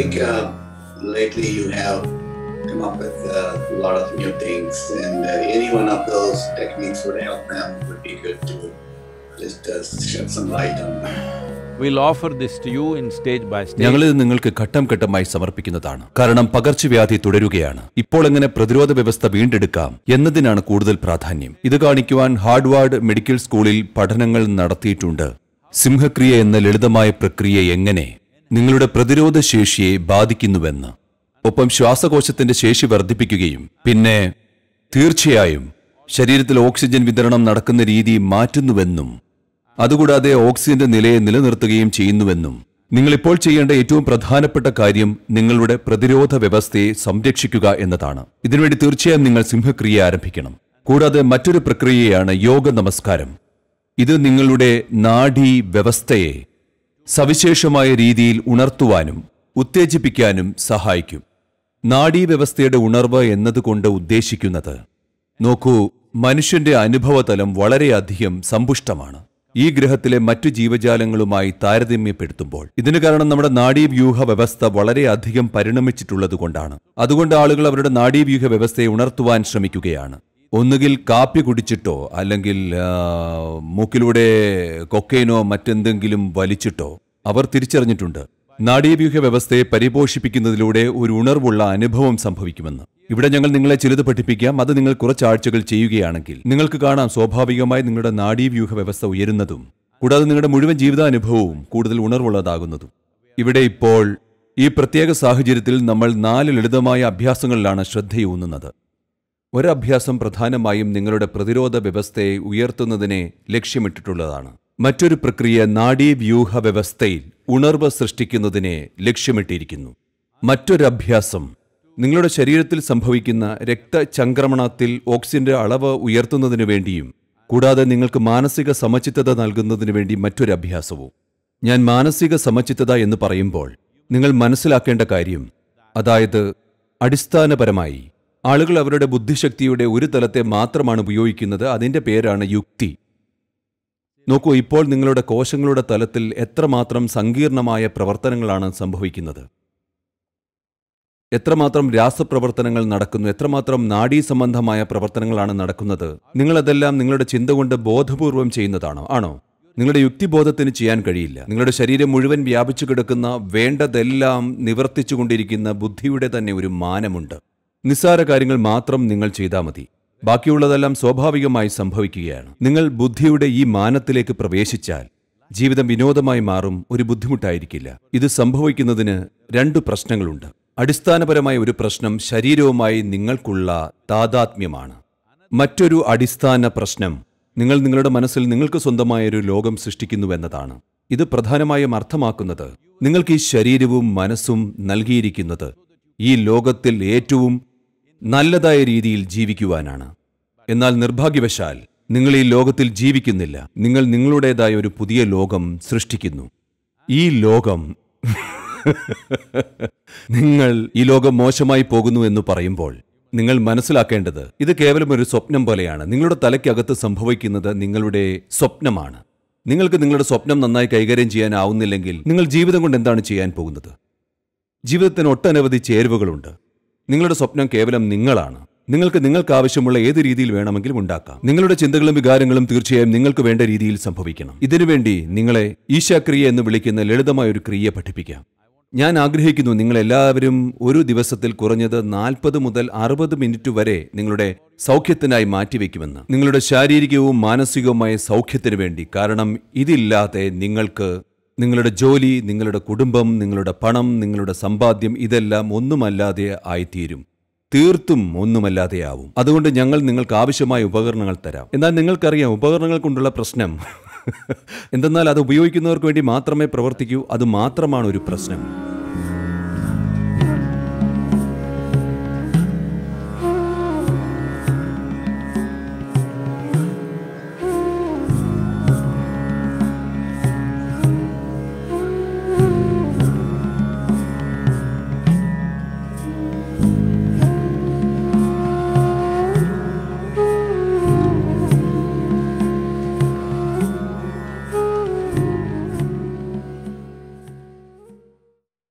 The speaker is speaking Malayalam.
think uh, lately you have come up with uh, a lot of new things, and uh, any one of those techniques would help them. Would be good to just uh, shed some light on. Them. ഞങ്ങളിത് നിങ്ങൾക്ക് ഘട്ടം ഘട്ടമായി സമർപ്പിക്കുന്നതാണ് കാരണം പകർച്ചവ്യാധി തുടരുകയാണ് ഇപ്പോൾ എങ്ങനെ പ്രതിരോധ വ്യവസ്ഥ വീണ്ടെടുക്കാം എന്നതിനാണ് കൂടുതൽ പ്രാധാന്യം ഇത് കാണിക്കുവാൻ ഹാർഡ്വാർഡ് മെഡിക്കൽ സ്കൂളിൽ പഠനങ്ങൾ നടത്തിയിട്ടുണ്ട് സിംഹക്രിയ എന്ന ലളിതമായ പ്രക്രിയ എങ്ങനെ നിങ്ങളുടെ പ്രതിരോധ ശേഷിയെ ബാധിക്കുന്നുവെന്ന് ഒപ്പം ശ്വാസകോശത്തിന്റെ ശേഷി വർദ്ധിപ്പിക്കുകയും പിന്നെ തീർച്ചയായും ശരീരത്തിൽ ഓക്സിജൻ വിതരണം നടക്കുന്ന രീതി മാറ്റുന്നുവെന്നും അതുകൂടാതെ ഓക്സിജന്റെ നിലയെ നിലനിർത്തുകയും ചെയ്യുന്നുവെന്നും നിങ്ങളിപ്പോൾ ചെയ്യേണ്ട ഏറ്റവും പ്രധാനപ്പെട്ട കാര്യം നിങ്ങളുടെ പ്രതിരോധ വ്യവസ്ഥയെ സംരക്ഷിക്കുക എന്നതാണ് ഇതിനുവേണ്ടി തീർച്ചയായും നിങ്ങൾ സിംഹക്രിയ ആരംഭിക്കണം കൂടാതെ മറ്റൊരു പ്രക്രിയയാണ് യോഗ നമസ്കാരം ഇത് നിങ്ങളുടെ നാഡീ വ്യവസ്ഥയെ സവിശേഷമായ രീതിയിൽ ഉണർത്തുവാനും ഉത്തേജിപ്പിക്കാനും സഹായിക്കും നാഡീവ്യവസ്ഥയുടെ ഉണർവ് എന്നതുകൊണ്ട് ഉദ്ദേശിക്കുന്നത് നോക്കൂ മനുഷ്യന്റെ അനുഭവതലം വളരെയധികം സമ്പുഷ്ടമാണ് ഈ ഗ്രഹത്തിലെ മറ്റു ജീവജാലങ്ങളുമായി താരതമ്യപ്പെടുത്തുമ്പോൾ ഇതിനു കാരണം നമ്മുടെ നാഡീവ്യൂഹ വ്യവസ്ഥ വളരെയധികം പരിണമിച്ചിട്ടുള്ളതുകൊണ്ടാണ് അതുകൊണ്ട് ആളുകൾ അവരുടെ നാഡീവ്യൂഹ വ്യവസ്ഥയെ ഉണർത്തുവാൻ ശ്രമിക്കുകയാണ് ഒന്നുകിൽ കാപ്പി കുടിച്ചിട്ടോ അല്ലെങ്കിൽ മൂക്കിലൂടെ കൊക്കൈനോ മറ്റെന്തെങ്കിലും വലിച്ചിട്ടോ അവർ തിരിച്ചറിഞ്ഞിട്ടുണ്ട് നാഡീവ്യൂഹ വ്യവസ്ഥയെ പരിപോഷിപ്പിക്കുന്നതിലൂടെ ഒരു ഉണർവുള്ള അനുഭവം സംഭവിക്കുമെന്ന് ഇവിടെ ഞങ്ങൾ നിങ്ങളെ ചിലത് പഠിപ്പിക്കാം അത് നിങ്ങൾ കുറച്ച് ആഴ്ചകൾ ചെയ്യുകയാണെങ്കിൽ നിങ്ങൾക്ക് കാണാം സ്വാഭാവികമായി നിങ്ങളുടെ നാഡീവ്യൂഹ വ്യവസ്ഥ ഉയരുന്നതും കൂടാതെ നിങ്ങളുടെ മുഴുവൻ ജീവിതാനുഭവവും കൂടുതൽ ഉണർവുള്ളതാകുന്നതും ഇവിടെ ഇപ്പോൾ ഈ പ്രത്യേക സാഹചര്യത്തിൽ നമ്മൾ നാല് ലളിതമായ അഭ്യാസങ്ങളിലാണ് ശ്രദ്ധയൂന്നുന്നത് ഒരഭ്യാസം പ്രധാനമായും നിങ്ങളുടെ പ്രതിരോധ വ്യവസ്ഥയെ ഉയർത്തുന്നതിനെ ലക്ഷ്യമിട്ടിട്ടുള്ളതാണ് മറ്റൊരു പ്രക്രിയ നാഡീവ്യൂഹ വ്യവസ്ഥയിൽ ഉണർവ് സൃഷ്ടിക്കുന്നതിനെ ലക്ഷ്യമിട്ടിരിക്കുന്നു മറ്റൊരഭ്യാസം നിങ്ങളുടെ ശരീരത്തിൽ സംഭവിക്കുന്ന രക്തചംക്രമണത്തിൽ ഓക്സിജന്റെ അളവ് ഉയർത്തുന്നതിനു വേണ്ടിയും കൂടാതെ നിങ്ങൾക്ക് മാനസിക സമചിത്തത നൽകുന്നതിനു വേണ്ടി അഭ്യാസവും ഞാൻ മാനസിക സമചിത്തത എന്ന് പറയുമ്പോൾ നിങ്ങൾ മനസ്സിലാക്കേണ്ട കാര്യം അതായത് അടിസ്ഥാനപരമായി ആളുകൾ അവരുടെ ബുദ്ധിശക്തിയുടെ ഒരു തലത്തെ മാത്രമാണ് ഉപയോഗിക്കുന്നത് അതിൻ്റെ പേരാണ് യുക്തി നോക്കൂ ഇപ്പോൾ നിങ്ങളുടെ കോശങ്ങളുടെ തലത്തിൽ എത്രമാത്രം സങ്കീർണമായ പ്രവർത്തനങ്ങളാണ് സംഭവിക്കുന്നത് എത്രമാത്രം രാസപ്രവർത്തനങ്ങൾ നടക്കുന്നു എത്രമാത്രം നാഡീ സംബന്ധമായ പ്രവർത്തനങ്ങളാണ് നടക്കുന്നത് നിങ്ങളതെല്ലാം നിങ്ങളുടെ ചിന്ത കൊണ്ട് ബോധപൂർവം ചെയ്യുന്നതാണോ ആണോ നിങ്ങളുടെ യുക്തിബോധത്തിന് ചെയ്യാൻ കഴിയില്ല നിങ്ങളുടെ ശരീരം മുഴുവൻ വ്യാപിച്ചു കിടക്കുന്ന വേണ്ടതെല്ലാം നിവർത്തിച്ചുകൊണ്ടിരിക്കുന്ന ബുദ്ധിയുടെ തന്നെ ഒരു മാനമുണ്ട് നിസ്സാര കാര്യങ്ങൾ മാത്രം നിങ്ങൾ ചെയ്താൽ മതി ബാക്കിയുള്ളതെല്ലാം സ്വാഭാവികമായി സംഭവിക്കുകയാണ് നിങ്ങൾ ബുദ്ധിയുടെ ഈ മാനത്തിലേക്ക് പ്രവേശിച്ചാൽ ജീവിതം വിനോദമായി മാറും ഒരു ബുദ്ധിമുട്ടായിരിക്കില്ല ഇത് സംഭവിക്കുന്നതിന് രണ്ട് പ്രശ്നങ്ങളുണ്ട് അടിസ്ഥാനപരമായ ഒരു പ്രശ്നം ശരീരവുമായി നിങ്ങൾക്കുള്ള താതാത്മ്യമാണ് മറ്റൊരു അടിസ്ഥാന പ്രശ്നം നിങ്ങൾ നിങ്ങളുടെ മനസ്സിൽ നിങ്ങൾക്ക് സ്വന്തമായ ഒരു ലോകം സൃഷ്ടിക്കുന്നുവെന്നതാണ് ഇത് പ്രധാനമായും അർത്ഥമാക്കുന്നത് നിങ്ങൾക്ക് ഈ ശരീരവും മനസ്സും നൽകിയിരിക്കുന്നത് ഈ ലോകത്തിൽ ഏറ്റവും നല്ലതായ രീതിയിൽ ജീവിക്കുവാനാണ് എന്നാൽ നിർഭാഗ്യവശാൽ നിങ്ങൾ ഈ ലോകത്തിൽ ജീവിക്കുന്നില്ല നിങ്ങൾ നിങ്ങളുടേതായ ഒരു പുതിയ ലോകം സൃഷ്ടിക്കുന്നു ഈ ലോകം നിങ്ങൾ ഈ ലോകം മോശമായി പോകുന്നു എന്ന് പറയുമ്പോൾ നിങ്ങൾ മനസ്സിലാക്കേണ്ടത് ഇത് കേവലം ഒരു സ്വപ്നം പോലെയാണ് നിങ്ങളുടെ തലയ്ക്കകത്ത് സംഭവിക്കുന്നത് നിങ്ങളുടെ സ്വപ്നമാണ് നിങ്ങൾക്ക് നിങ്ങളുടെ സ്വപ്നം നന്നായി കൈകാര്യം ചെയ്യാനാവുന്നില്ലെങ്കിൽ നിങ്ങൾ ജീവിതം കൊണ്ട് എന്താണ് ചെയ്യാൻ പോകുന്നത് ജീവിതത്തിന് ഒട്ടനവധി ചേരുവകളുണ്ട് നിങ്ങളുടെ സ്വപ്നം കേവലം നിങ്ങളാണ് നിങ്ങൾക്ക് നിങ്ങൾക്ക് ആവശ്യമുള്ള ഏത് രീതിയിൽ വേണമെങ്കിലും ഉണ്ടാക്കാം നിങ്ങളുടെ ചിന്തകളും വികാരങ്ങളും തീർച്ചയായും നിങ്ങൾക്ക് വേണ്ട രീതിയിൽ സംഭവിക്കണം ഇതിനുവേണ്ടി നിങ്ങളെ ഈശാക്രിയ എന്ന് വിളിക്കുന്ന ലളിതമായ ഒരു ക്രിയ പഠിപ്പിക്കാം ഞാൻ ആഗ്രഹിക്കുന്നു നിങ്ങളെല്ലാവരും ഒരു ദിവസത്തിൽ കുറഞ്ഞത് നാൽപ്പത് മുതൽ അറുപത് മിനിറ്റ് വരെ നിങ്ങളുടെ സൗഖ്യത്തിനായി മാറ്റിവെക്കുമെന്ന് നിങ്ങളുടെ ശാരീരികവും മാനസികവുമായ സൗഖ്യത്തിനു വേണ്ടി കാരണം ഇതില്ലാതെ നിങ്ങൾക്ക് നിങ്ങളുടെ ജോലി നിങ്ങളുടെ കുടുംബം നിങ്ങളുടെ പണം നിങ്ങളുടെ സമ്പാദ്യം ഇതെല്ലാം ഒന്നുമല്ലാതെ ആയിത്തീരും തീർത്തും ഒന്നുമല്ലാതെയാവും അതുകൊണ്ട് ഞങ്ങൾ നിങ്ങൾക്ക് ആവശ്യമായ ഉപകരണങ്ങൾ തരാം എന്നാൽ നിങ്ങൾക്കറിയാം ഉപകരണങ്ങൾ കൊണ്ടുള്ള പ്രശ്നം എന്തെന്നാൽ അത് ഉപയോഗിക്കുന്നവർക്ക് വേണ്ടി മാത്രമേ പ്രവർത്തിക്കൂ അത് മാത്രമാണ് ഒരു പ്രശ്നം